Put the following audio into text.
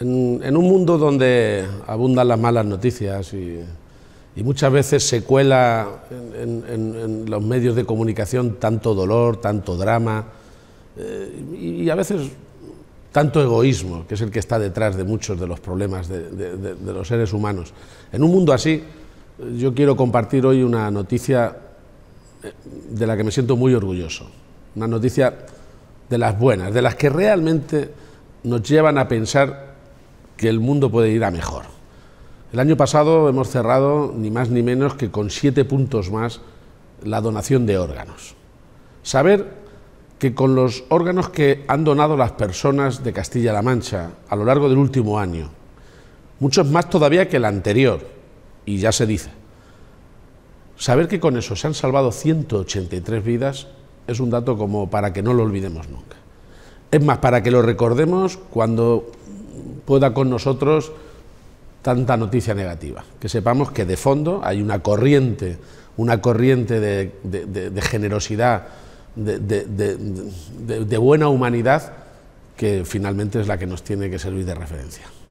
en, un mundo donde abundan las malas noticias y, muchas veces se cuela en, los medios de comunicación tanto dolor, tanto drama eh, y, a veces tanto egoísmo, que es el que está detrás de muchos de los problemas de los seres humanos. En un mundo así, yo quiero compartir hoy una noticia eh, de la que me siento muy orgulloso, una noticia de las buenas, de las que realmente nos llevan a pensar que el mundo puede ir a mejor. El año pasado hemos cerrado ni más ni menos que con siete puntos más la donación de órganos. Saber que con los órganos que han donado las personas de Castilla-La Mancha a lo largo del último año, muchos más todavía que el anterior, y ya se dice, saber que con eso se han salvado 183 vidas es un dato como para que no lo olvidemos nunca. Es más, para que lo recordemos cuando pueda con nosotros tanta noticia negativa. Que sepamos que de fondo hay una corriente, una corriente de, de generosidad, de buena humanidad, que finalmente es la que nos tiene que servir de referencia.